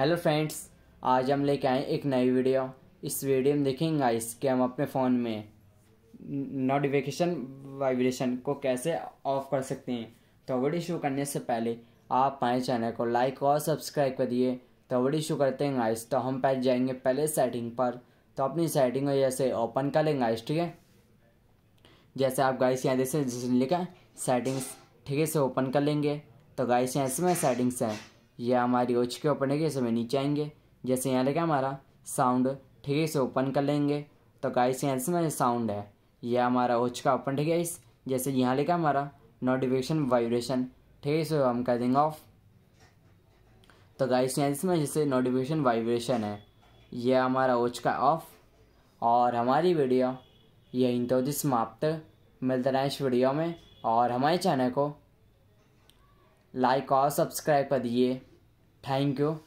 Hello friends आज हम लेके आए एक नई वीडियो इस वीडियो में देखेंगे गाइस कि हम अपने फ़ोन में नोटिफिकेशन वाइब्रेशन को कैसे ऑफ कर सकते हैं तो वीडियो शुरू करने से पहले आप हमारे चैनल को लाइक और सब्सक्राइब करिए तो वीडियो शुरू करते हैं गाइस तो हम पहले जाएंगे पहले सेटिंग पर तो अपनी सेटिंग को जैसे ओपन कर लेंगे गाइस ठीक है जैसे आप गाइस यहाँ जैसे लिखा सेटिंग्स ठीक है से ओपन कर लेंगे तो गाइस यहाँ इसमें सेटिंग्स हैं ये हमारी ओच के ओपन है इसे हमें नीचे आएंगे जैसे यहाँ लगा हमारा साउंड ठीक है इसे ओपन कर लेंगे तो गाइस यहाँ से मेरे साउंड है ये हमारा ओच का ओपन ठीक है इस जैसे यहाँ लिखा हमारा नोटिफिकेशन वाइब्रेशन ठीक है इसे हम कर देंगे ऑफ तो गाइस यहाँ से जैसे नोटिफिकेशन वाइब्रेशन है यह हमारा ओच का ऑफ और हमारी वीडियो यहीं तो जी समाप्त मिलते हैं इस वीडियो में और हमारे चैनल को लाइक और सब्सक्राइब कर दिए Thank you.